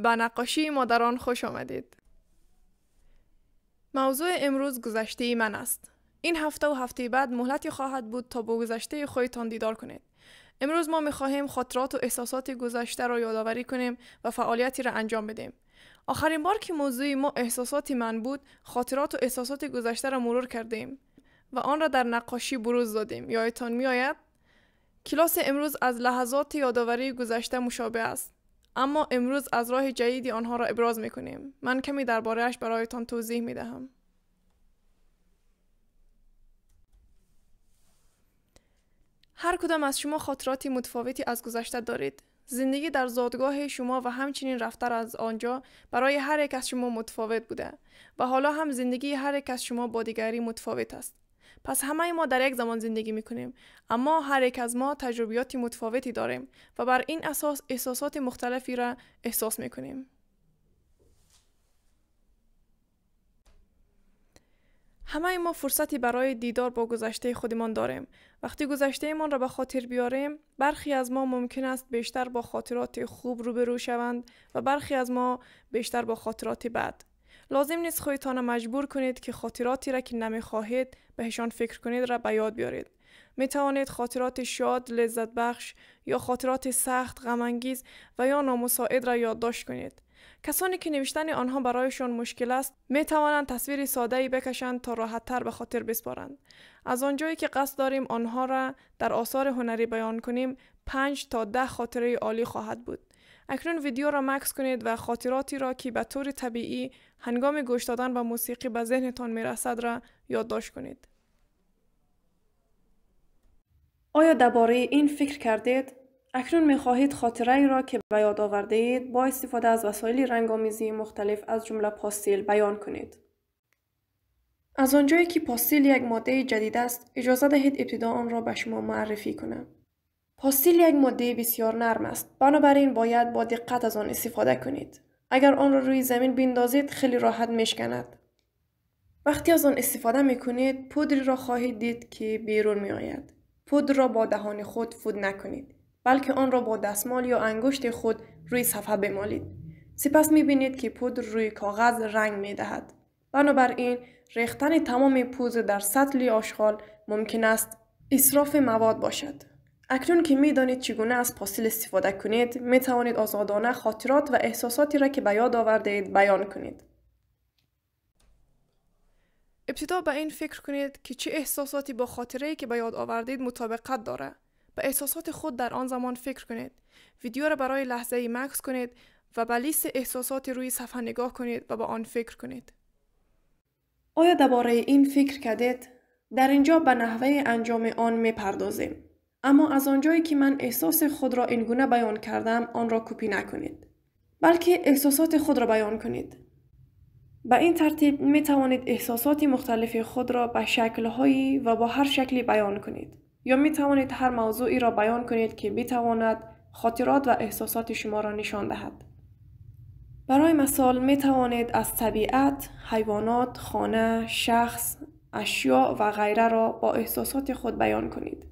به نقاشی مادران خوش آمدید. موضوع امروز گذشته من است. این هفته و هفته بعد مهلتی خواهد بود تا به گذشته خودتان دیدار کنید. امروز ما می خواهیم خاطرات و احساسات گذشته را یادآوری کنیم و فعالیتی را انجام بدیم. آخرین بار که موضوع ما احساسات من بود، خاطرات و احساسات گذشته را مرور کردیم و آن را در نقاشی بروز دادیم. یادتان می آید؟ کلاس امروز از لحظات یادآوری گذشته مشابه است. اما امروز از راه جدیدی آنها را ابراز می کنیم. من کمی دربارهش برایتان توضیح می دهم. هر کدام از شما خاطراتی متفاوتی از گذشته دارید. زندگی در زادگاه شما و همچنین رفتار از آنجا برای هر یک از شما متفاوت بوده و حالا هم زندگی هر یک از شما با دیگری متفاوت است. پس همه ما در یک زمان زندگی می کنیم اما هر یک از ما تجربیات متفاوتی داریم و بر این اساس احساسات مختلفی را احساس می کنیم. همه ما فرصتی برای دیدار با گذشته خودمان داریم. وقتی گذشته را به خاطر بیاریم، برخی از ما ممکن است بیشتر با خاطرات خوب روبرو شوند و برخی از ما بیشتر با خاطرات بد. لازم نیست خودتان مجبور کنید که خاطراتی را که نمیخواهید بهشان فکر کنید را به یاد بیارید می توانید خاطرات شاد، لذت بخش یا خاطرات سخت، غمانگیز و یا نامساعد را یادداشت کنید. کسانی که نوشتن آنها برایشان مشکل است می توانند تصویر ساده ای بکشند تا راحت تر به خاطر بسپارند از آنجایی که قصد داریم آنها را در آثار هنری بیان کنیم پنج تا ده خاطره عالی خواهد بود اکنون ویدیو را مکس کنید و خاطراتی را که به طور طبیعی هنگام گوش دادن به موسیقی به ذهنتان میرسد را یادداشت کنید. آیا درباره این فکر کردید؟ اکنون می خواهید خاطره ای را که به یاد آورده اید با استفاده از وسایل رنگامیزی مختلف از جمله پاستیل بیان کنید. از آنجایی که پاستیل یک ماده جدید است، اجازه دهید ابتدا آن را به شما معرفی کنم. پاستیل یک ماده بسیار نرم است بنابراین باید با دقت از آن استفاده کنید اگر آن را روی زمین بیندازید خیلی راحت میشکند وقتی از آن استفاده می کنید پودری را خواهید دید که بیرون می آید. پودر را با دهان خود فود نکنید بلکه آن را با دستمال یا انگشت خود روی صفحه بمالید. سپس می بینید که پودر روی کاغذ رنگ می دهد. بنابراین ریختن تمام پوز در سطل آشغال ممکن است اصراف مواد باشد. اکنون که میدانید چگونه از پاستیل استفاده کنید می توانید آزادانه خاطرات و احساساتی را که به یاد آورده اید بیان کنید ابتدا به این فکر کنید که چه احساساتی با خاطره ای که به یاد آوردید مطابقت داره به احساسات خود در آن زمان فکر کنید ویدیو را برای لحظه ای مکس کنید و به لیست احساسات روی صفحه نگاه کنید و به آن فکر کنید آیا درباره این فکر کردید در اینجا به نحوه انجام آن میپردازیم اما از آنجایی که من احساس خود را اینگونه بیان کردم آن را کپی نکنید بلکه احساسات خود را بیان کنید به این ترتیب می توانید احساسات مختلف خود را به شکلهایی و با هر شکلی بیان کنید یا می توانید هر موضوعی را بیان کنید که تواند خاطرات و احساسات شما را نشان دهد برای مثال می توانید از طبیعت، حیوانات، خانه، شخص، اشیاء و غیره را با احساسات خود بیان کنید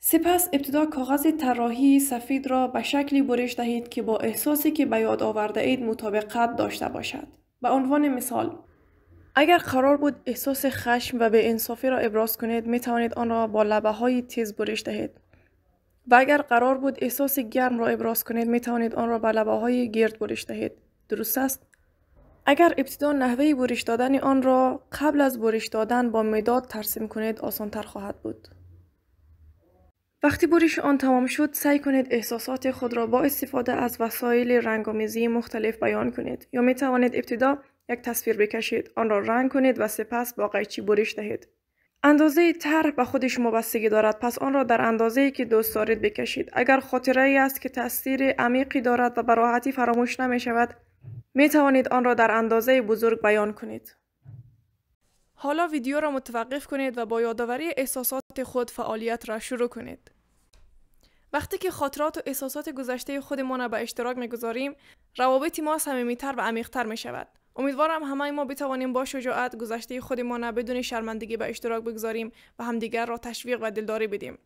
سپس ابتدا کاغذ طراحی سفید را به شکلی برش دهید که با احساسی که به یاد آورده اید مطابقت داشته باشد. به عنوان مثال اگر قرار بود احساس خشم و به انصافی را ابراز کنید می توانید آن را با لبه های تیز برش دهید. و اگر قرار بود احساس گرم را ابراز کنید می توانید آن را با لبه های گرد برش دهید. درست است؟ اگر ابتدا نحوه برش دادن آن را قبل از برش دادن با مداد ترسیم کنید تر خواهد بود. وقتی برش آن تمام شد سعی کنید احساسات خود را با استفاده از وسایل میزی مختلف بیان کنید یا می توانید ابتدا یک تصویر بکشید آن را رنگ کنید و سپس با قیچی برش دهید اندازه طرح به خودش بستگی دارد پس آن را در اندازه که دوست دارید بکشید اگر خاطره ای است که تاثیر عمیقی دارد و به فراموش نمی شود می توانید آن را در اندازه بزرگ بیان کنید حالا ویدیو را متوقف کنید و با یادآوری احساسات خود فعالیت را شروع کنید. وقتی که خاطرات و احساسات گذشته خودمان را به اشتراک میگذاریم، روابط ما صمیمیت‌تر و عمیق‌تر می‌شود. امیدوارم همه ما بتوانیم با شجاعت گذشته خودمان را بدون شرمندگی به اشتراک بگذاریم و همدیگر را تشویق و دلداری بدیم.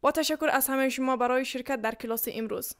با تشکر از همه شما برای شرکت در کلاس امروز.